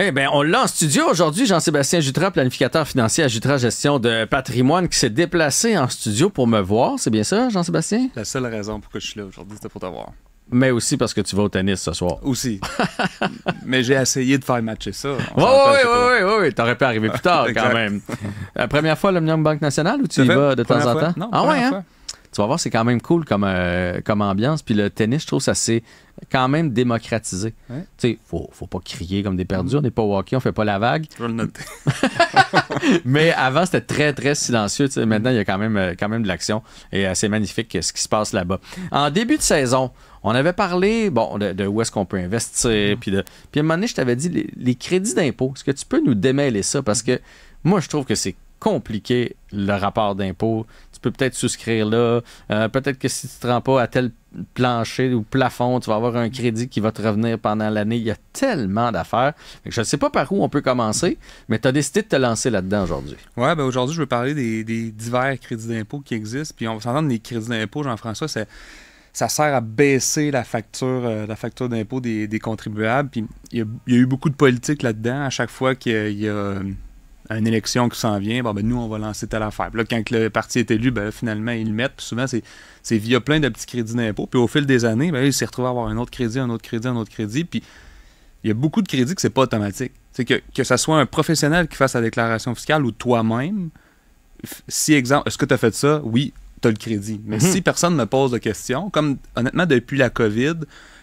Eh bien, on l'a en studio aujourd'hui. Jean-Sébastien Jutra, planificateur financier à Jutra, Gestion de patrimoine, qui s'est déplacé en studio pour me voir. C'est bien ça, Jean-Sébastien? La seule raison pour pourquoi je suis là aujourd'hui, c'était pour te voir. Mais aussi parce que tu vas au tennis ce soir. Aussi. Mais j'ai essayé de faire matcher ça. Oui, oui, oui, oui, T'aurais pu arriver plus tard quand même. Euh, première fois, l'Omnium Banque Nationale où tu y vas de temps en temps? Non, ah ouais, hein? tu vas voir, c'est quand même cool euh, comme, ambiance. Puis le tennis, je trouve, ça s'est quand même démocratisé. Tu faut, pas crier comme des perdus, on n'est pas walkie, on fait pas la vague. Mais avant, c'était très, très silencieux. Maintenant, il y a quand même, euh, quand même de l'action et euh, c'est magnifique ce qui se passe là-bas. En début de saison, on avait parlé bon, de, où est-ce qu'on peut investir. Mm-hmm. Puis, de, à un moment donné, je t'avais dit les crédits d'impôt. Est-ce que tu peux nous démêler ça? Parce que moi, je trouve que c'est compliquer le rapport d'impôt. Tu peux peut-être souscrire là. Euh, peut-être que si tu ne te rends pas à tel plancher ou plafond, tu vas avoir un crédit qui va te revenir pendant l'année. Il y a tellement d'affaires. Je ne sais pas par où on peut commencer, mais tu as décidé de te lancer là-dedans aujourd'hui. Oui, ben aujourd'hui, je veux parler des, divers crédits d'impôt qui existent. Puis on va s'entendre, les crédits d'impôt, Jean-François, ça sert à baisser la facture, euh, la facture d'impôt des, contribuables. Puis il y, a eu beaucoup de politique là-dedans. À chaque fois qu'il y a une élection qui s'en vient, ben, nous, on va lancer telle affaire. là, quand le parti est élu, ben, finalement, ils le mettent. souvent, c'est via plein de petits crédits d'impôt. Puis au fil des années, ben, s'est retrouvé à avoir un autre crédit, un autre crédit, un autre crédit. Puis il y a beaucoup de crédits que c'est pas automatique. C'est que, que ce soit un professionnel qui fasse la déclaration fiscale ou toi-même, si, exemple, est-ce que tu as fait ça? Oui, tu as le crédit. Mais mhm. si personne ne me pose de questions, comme honnêtement, depuis la COVID,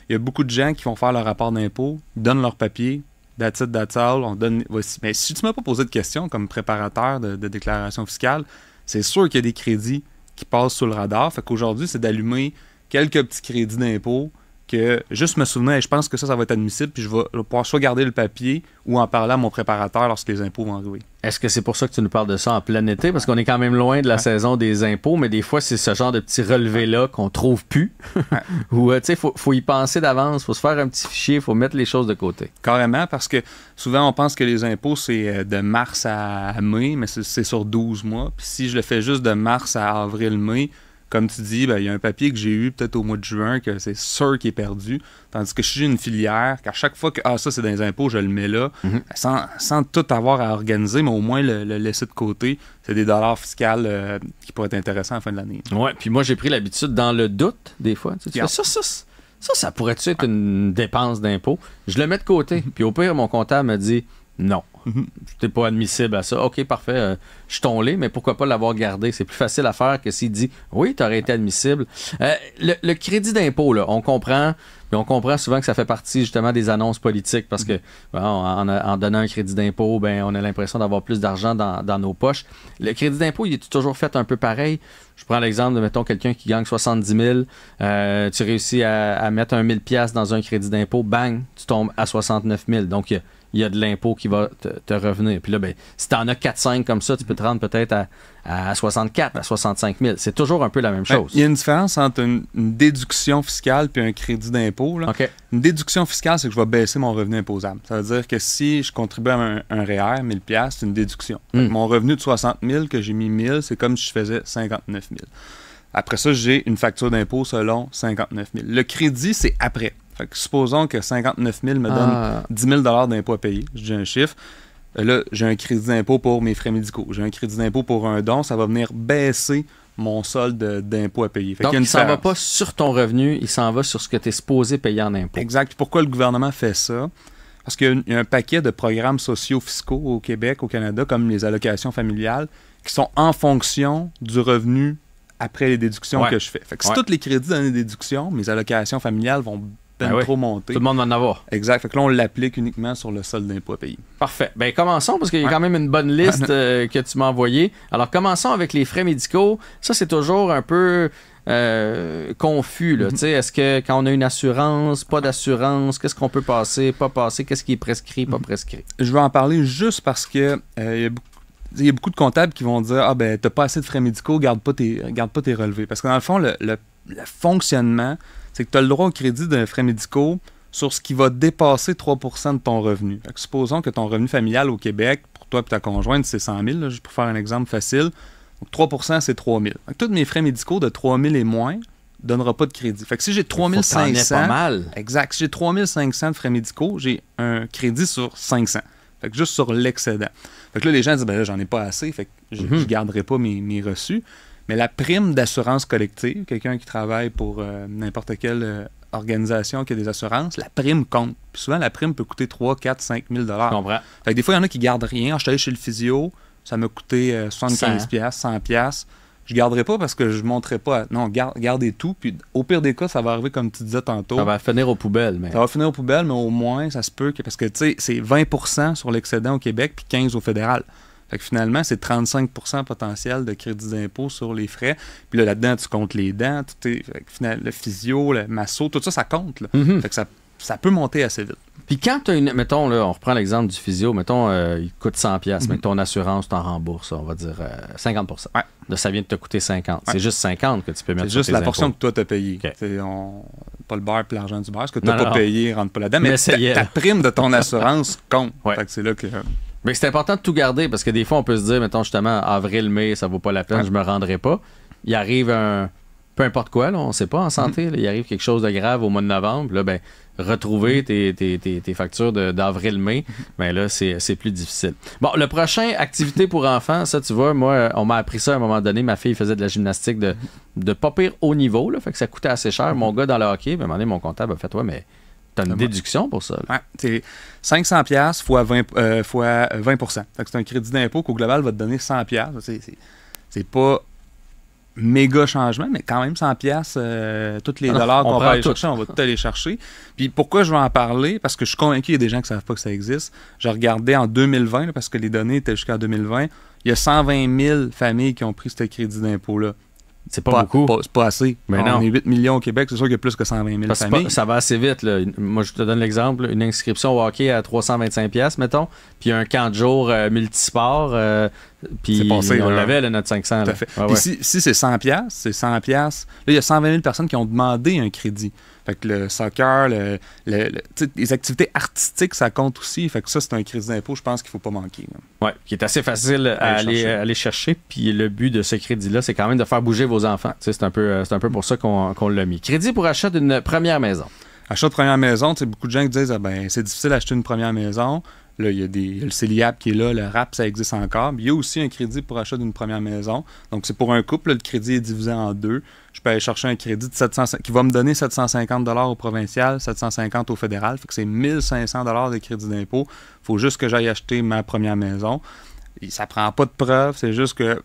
il y a beaucoup de gens qui vont faire leur rapport d'impôt, donnent leur papier, that's it, that's all. On donne, voici. Mais si tu m'as pas posé de questions comme préparateur de, déclaration fiscale, c'est sûr qu'il y a des crédits qui passent sous le radar. Fait qu'aujourd'hui, c'est d'allumer quelques petits crédits d'impôt que juste me souvenir, je pense que ça, ça va être admissible, puis je vais pouvoir soit garder le papier ou en parler à mon préparateur lorsque les impôts vont arriver. Est-ce que c'est pour ça que tu nous parles de ça en plein été? Parce qu'on est quand même loin de la saison des impôts, mais des fois, c'est ce genre de petit relevé-là qu'on trouve plus. Ou, euh, tu sais, faut, faut y penser d'avance, faut se faire un petit fichier, faut mettre les choses de côté. Carrément, parce que souvent, on pense que les impôts, c'est euh, de mars à mai, mais c'est sur 12 mois. Puis si je le fais juste de mars à avril-mai, comme tu dis, ben, il y a un papier que j'ai eu peut-être au mois de juin que c'est sûr qu'il est perdu. Tandis que je suis une filière, qu'à chaque fois que ah, ça c'est dans les impôts, je le mets là, mhm. ben, sans, tout avoir à organiser, mais au moins le, laisser de côté. C'est des dollars fiscaux euh, qui pourraient être intéressants à fin de l'année. Oui, puis moi j'ai pris l'habitude dans le doute, des fois. ça, ça, ça, pourrait-tu être une dépense d'impôt? Je le mets de côté. Mhm. Puis au pire, mon comptable me dit non. Mhm. tu n'es pas admissible à ça. OK, parfait, euh, je suis mais pourquoi pas l'avoir gardé? C'est plus facile à faire que s'il dit oui, tu aurais été admissible. Euh, le, crédit d'impôt, on comprend, mais on comprend souvent que ça fait partie justement des annonces politiques parce que mhm. en, donnant un crédit d'impôt, ben, on a l'impression d'avoir plus d'argent dans, nos poches. Le crédit d'impôt, il est toujours fait un peu pareil. Je prends l'exemple de, mettons, quelqu'un qui gagne 70 000, euh, tu réussis à, mettre un 1000 dans un crédit d'impôt, bang, tu tombes à 69 000. Donc, il y a de l'impôt qui va te, revenir. Puis là, ben, si tu en as 4-5 comme ça, tu peux te rendre peut-être à, 64, à 65 000. C'est toujours un peu la même chose. Il y a une différence entre une, déduction fiscale puis un crédit d'impôt. Une déduction fiscale, c'est que je vais baisser mon revenu imposable. Ça veut dire que si je contribue à un, REER, 1000 c'est une déduction. Hmm. Mon revenu de 60 000 que j'ai mis 1000, c'est comme si je faisais 59 000. Après ça, j'ai une facture d'impôt selon 59 000. Le crédit, c'est après. Fait que supposons que 59 000 me donne 10 000 d'impôt à payer. J'ai un chiffre. Là, j'ai un crédit d'impôt pour mes frais médicaux. J'ai un crédit d'impôt pour un don. Ça va venir baisser mon solde d'impôt à payer. Donc, il ne s'en va pas sur ton revenu, il s'en va sur ce que tu es supposé payer en impôt. Exact. Pourquoi le gouvernement fait ça? Parce qu'il y a un paquet de programmes sociaux fiscaux au Québec, au Canada, comme les allocations familiales, qui sont en fonction du revenu après les déductions que je fais. Fait que si tous les crédits donnent des déductions, mes allocations familiales vont ben trop monté. Tout le monde va en avoir. Exact. Fait que là, on l'applique uniquement sur le solde d'impôt payé. Parfait. Ben commençons parce qu'il y a quand même une bonne liste euh, que tu m'as envoyée. Alors commençons avec les frais médicaux. Ça, c'est toujours un peu euh, confus. Est-ce que quand on a une assurance, pas d'assurance, qu'est-ce qu'on peut passer, pas passer, qu'est-ce qui est prescrit, pas prescrit? Je vais en parler juste parce que euh, y il y a beaucoup de comptables qui vont dire Ah, ben, t'as pas assez de frais médicaux, garde pas tes, garde pas relevés. Parce que dans le fond, le, le fonctionnement c'est que tu as le droit au crédit d'un frais médicaux sur ce qui va dépasser 3 de ton revenu. supposons que ton revenu familial au Québec, pour toi et ta conjointe, c'est 100 000, là, pour faire un exemple facile. 3 c'est 3 000. tous mes frais médicaux de 3 000 et moins ne donnera pas de crédit. Fait que si j'ai 3500... pas Exact. j'ai 3500 de frais médicaux, j'ai un crédit sur 500. juste sur l'excédent. Fait là, les gens disent, ben j'en ai pas assez, je, ne mhm. garderai pas mes reçus. Mais la prime d'assurance collective, quelqu'un qui travaille pour euh, n'importe quelle euh, organisation qui a des assurances, la prime compte. Puis souvent, la prime peut coûter 3, 4, 5 000 Je comprends. Fait que des fois, il y en a qui gardent rien. Ah, je suis chez le physio, ça m'a coûté 75 pièces, 100 pièces. Je garderai pas parce que je ne montrerai pas. Non, gardez tout. Puis au pire des cas, ça va arriver comme tu disais tantôt. Ça va finir aux poubelles. Mais... Ça va finir aux poubelles, mais au moins, ça se peut que. Parce que, tu sais, c'est 20 sur l'excédent au Québec, puis 15 au fédéral. Fait que finalement, c'est 35 potentiel de crédit d'impôt sur les frais. Puis là-dedans, tu comptes les dents, le physio, le masso, tout ça, ça compte. Mm-hmm. Fait que ça, ça peut monter assez vite. Puis quand tu as une. Mettons, là, on reprend l'exemple du physio, mettons, euh, il coûte 100$, pièces, mm-hmm. mais ton assurance t'en rembourse, on va dire 50%. Euh, de ça vient de te coûter 50$. C'est juste 50$ que tu peux mettre C'est juste la portion que toi as payé. Pas le bar et l'argent du bar. Ce que tu n'as pas payé rentre pas là-dedans, mais, ta, prime de ton assurance compte. c'est là que. Mais c'est important de tout garder parce que des fois, on peut se dire, mettons justement, avril, mai, ça vaut pas la peine, je me rendrai pas. Il arrive un. Peu importe quoi, là, on sait pas en mm-hmm. santé, il arrive quelque chose de grave au mois de novembre. Là, ben, retrouver mm-hmm. tes, factures d'avril-mai, mais mm-hmm. ben, là, c'est plus difficile. Bon, le prochain, activité pour enfants, ça, tu vois, moi, on m'a appris ça à un moment donné. Ma fille faisait de la gymnastique de, de pas pire haut niveau, là, fait que ça coûtait assez cher. Mon gars dans le hockey, ben, à un mon comptable a fait, ouais, mais T'as une déduction pour ça. Oui, c'est 500 pièces fois 20, 20 euh, euh, C'est un crédit d'impôt qu'au global va te donner 100 pièces. C'est pas méga changement, mais quand même 100 pièces, euh, les ah dollars qu'on va aller chercher, on va tout aller chercher. Puis pourquoi je vais en parler? Parce que je suis convaincu qu'il y a des gens qui ne savent pas que ça existe. Je regardais en 2020, parce que les données étaient jusqu'en 2020, il y a 120 000 familles qui ont pris ce crédit d'impôt-là. C'est pas, beaucoup. c'est pas assez. Mais on est 8 millions au Québec, c'est sûr qu'il y a plus que 120 000 familles. ça va assez vite. Là. Moi, je te donne l'exemple. Une inscription au hockey à 325 mettons, puis un camp de jour euh, multisport, euh, puis on l'avait, notre 500. Tout fait. Si, c'est 100 c'est 100 Là, il y a 120 000 personnes qui ont demandé un crédit. Fait que le soccer, les activités artistiques, ça compte aussi. Fait que ça, c'est un crédit d'impôt, je pense qu'il ne faut pas manquer. Oui, qui est assez facile à, aller, chercher. aller, Puis le but de ce crédit-là, c'est quand même de faire bouger vos enfants. C'est un, peu, euh, un peu pour ça qu'on l'a mis. Crédit pour achat d'une première maison. Achat de première maison, beaucoup de gens qui disent ah ben, c'est difficile d'acheter une première maison. Là, il y a des, le CELIAP qui est là, le RAP, ça existe encore. il y a aussi un crédit pour achat d'une première maison. Donc, c'est pour un couple, le crédit est divisé en deux. Je peux aller chercher un crédit de qui va me donner 750 au provincial, 750 au fédéral. Fait que c'est 1500 de crédit d'impôt. faut juste que j'aille acheter ma première maison. Ça ça prend pas de preuve c'est juste que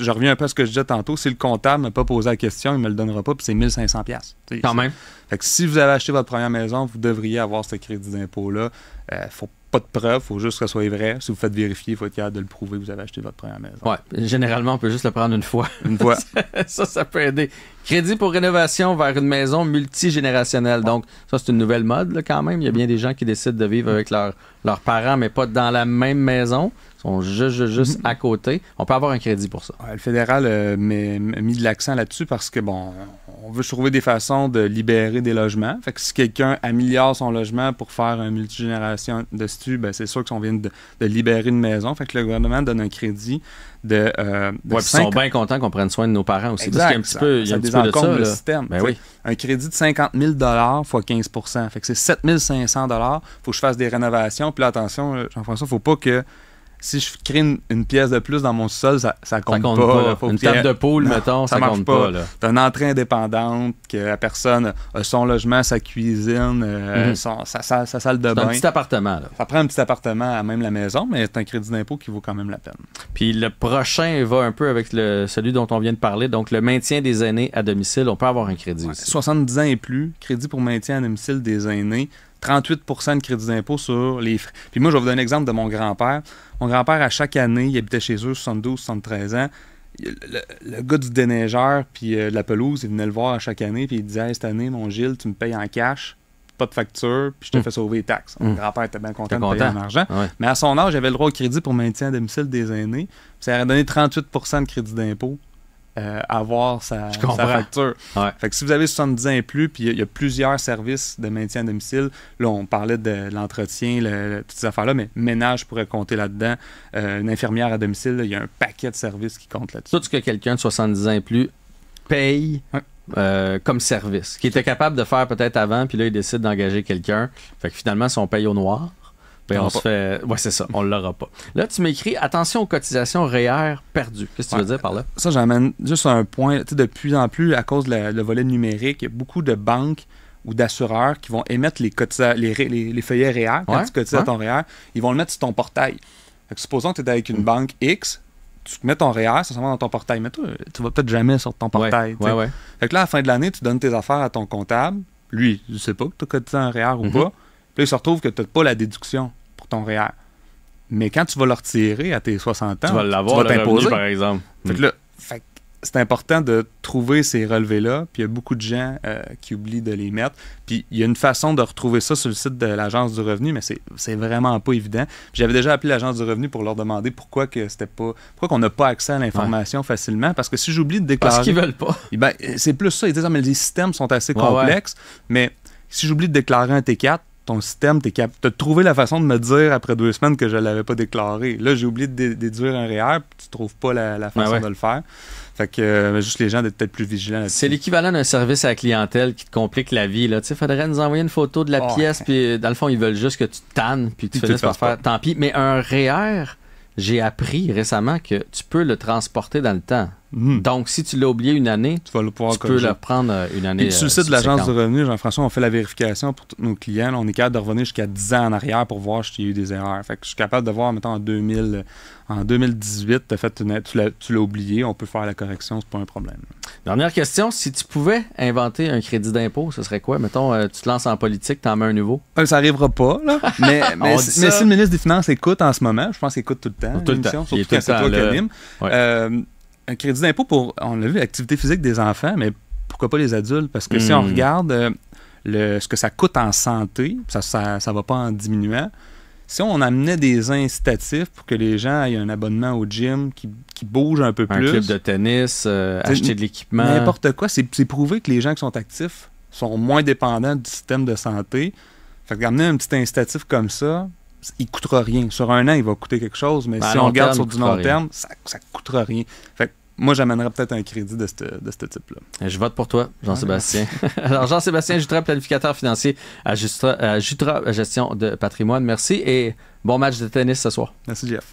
je reviens un peu à ce que je disais tantôt, si le comptable ne m'a pas posé la question, il ne me le donnera pas, puis c'est 1500 pièces. Quand même. Fait que si vous avez acheté votre première maison, vous devriez avoir ce crédit d'impôt-là. Euh, faut pas de preuve, faut juste que ça soit vrai. Si vous faites vérifier, il faut être capable de le prouver vous avez acheté votre première maison. Ouais, généralement, on peut juste le prendre une fois. Une fois. ça, ça peut aider. Crédit pour rénovation vers une maison multigénérationnelle. Donc, ça, c'est une nouvelle mode quand même. Il y a bien des gens qui décident de vivre avec leur, leurs parents, mais pas dans la même maison. Ils sont juste, mm-hmm. à côté. On peut avoir un crédit pour ça. le fédéral a euh, mis de l'accent là-dessus parce que, bon, on veut trouver des façons de libérer des logements. Fait que si quelqu'un améliore son logement pour faire un multigénération de ben c'est sûr qu'on vient de, libérer une maison. Fait que le gouvernement donne un crédit de. Euh, de ils sont bien contents qu'on prenne soin de nos parents aussi. Exact, un petit peu, il y a de système, ben oui. Un crédit de 50 000 fois 15 Fait que c'est 7 500 Faut que je fasse des rénovations. Puis là, attention, euh, Jean-François, faut pas que si je crée une, pièce de plus dans mon sol, ça, ne compte, pas. une table de poule, mettons, ça, compte pas. C'est une entrée indépendante, que la personne a son logement, sa cuisine, euh, mhm. sa, salle de bain. un petit appartement. Là. Ça prend un petit appartement même la maison, mais c'est un crédit d'impôt qui vaut quand même la peine. Puis le prochain va un peu avec le, celui dont on vient de parler, donc le maintien des aînés à domicile. On peut avoir un crédit aussi. 70 ans et plus, crédit pour maintien à domicile des aînés. 38 de crédit d'impôt sur les frais. Puis moi, je vais vous donner un exemple de mon grand-père. Mon grand-père, à chaque année, il habitait chez eux, 72, 73 ans. Le, gars du déneigeur puis euh, de la pelouse, il venait le voir à chaque année, puis il disait Cette année, mon Gilles, tu me payes en cash, pas de facture, puis je te mm. fais sauver les taxes. Mon mm. grand-père était bien content, de payer mon argent. Mais à son âge, j'avais le droit au crédit pour maintien à domicile des aînés. Ça aurait donné 38 de crédit d'impôt euh, avoir sa, facture. Fait que si vous avez 70 ans et plus, puis il y, a plusieurs services de maintien à domicile, là, on parlait de, l'entretien, le, toutes ces affaires-là, mais ménage pourrait compter là-dedans. Euh, une infirmière à domicile, il y a un paquet de services qui comptent là-dessus. Tout ce que quelqu'un de 70 ans et plus paye. Euh, comme service, qui était capable de faire peut-être avant, puis là, il décide d'engager quelqu'un. Fait que finalement, si on paye au noir, on, se fait. Ouais, c'est ça, on l'aura pas. Là, tu m'écris attention aux cotisations REER perdues. Qu'est-ce que tu veux dire par là? Ça, j'amène juste un point. Tu de plus en plus, à cause du volet numérique, il y a beaucoup de banques ou d'assureurs qui vont émettre les, les, feuillets REER. Quand tu cotises à ton REER, ils vont le mettre sur ton portail. Fait que supposons que tu es avec une banque X, tu mets ton REER, ça se met dans ton portail. Mais toi, tu vas peut-être jamais sur ton portail. Ouais, fait que là, à la fin de l'année, tu donnes tes affaires à ton comptable. Lui, je sait pas que tu as cotisé en REER ou mm-hmm. pas. Puis il se retrouve que tu n'as pas la déduction pour ton REER. E mais quand tu vas le retirer à tes 60 ans, tu vas l'avoir, l'imposer, par exemple. Fait mm. là, c'est important de trouver ces relevés-là. Puis il y a beaucoup de gens euh, qui oublient de les mettre. Puis il y a une façon de retrouver ça sur le site de l'Agence du revenu, mais c'est vraiment pas évident. J'avais déjà appelé l'Agence du revenu pour leur demander pourquoi que c'était pas pourquoi qu'on n'a pas accès à l'information facilement. Parce que si j'oublie de déclarer. Parce qu'ils veulent pas. Eh ben, c'est plus ça. Ils disent ah, mais les systèmes sont assez complexes. Mais si j'oublie de déclarer un T4, ton système, tu as trouvé la façon de me dire après deux semaines que je ne l'avais pas déclaré. Là, j'ai oublié de déduire un REER, e puis tu ne trouves pas la, ben façon de le faire. Fait que euh, juste les gens d'être peut-être plus vigilants. C'est l'équivalent d'un service à la clientèle qui te complique la vie. Là. Tu sais, faudrait nous envoyer une photo de la pièce, puis euh, dans le fond, ils veulent juste que tu tannes, puis tu finisses par faire. Tant pis. Mais un REER, e j'ai appris récemment que tu peux le transporter dans le temps. Hmm. Donc, si tu l'as oublié une année, tu, vas le pouvoir peux le prendre euh, une année. Et sur le site de l'Agence de revenus, Jean-François, on fait la vérification pour tous nos clients. on est capable de revenir jusqu'à 10 ans en arrière pour voir s'il y a eu des erreurs. Fait je suis capable de voir, mettons, en, 2000, en 2018, tu l'as oublié, on peut faire la correction, c'est pas un problème. Dernière question, si tu pouvais inventer un crédit d'impôt, ce serait quoi? Mettons, euh, tu te lances en politique, tu en mets un nouveau. Euh, ça arrivera pas, là. mais, si, le ministre des Finances écoute en ce moment, je pense qu'il écoute tout le temps. Tout le temps. Il tout le c'est toi un crédit d'impôt pour, on l'a vu, l'activité physique des enfants, mais pourquoi pas les adultes? Parce que si on hmm. regarde euh, ce que ça coûte en santé, ça ne ça, va pas en diminuant. Si on amenait des incitatifs pour que les gens aient un abonnement au gym qui, qui bouge un peu plus. Un club de tennis, euh, acheter de l'équipement. N'importe quoi. C'est prouvé que les gens qui sont actifs sont moins dépendants du système de santé. Fait que un petit incitatif comme ça, il ne coûtera rien. Sur un an, il va coûter quelque chose, mais ben, si on regarde sur du long terme, ça ne coûtera rien. Fait moi, j'amènerais peut-être un crédit de ce, type-là. Ben, je vote pour toi, Jean-Sébastien. Ah, Alors, Jean-Sébastien Jutra, planificateur financier à Jutra Gestion de patrimoine. Merci et bon match de tennis ce soir. Merci, Jeff.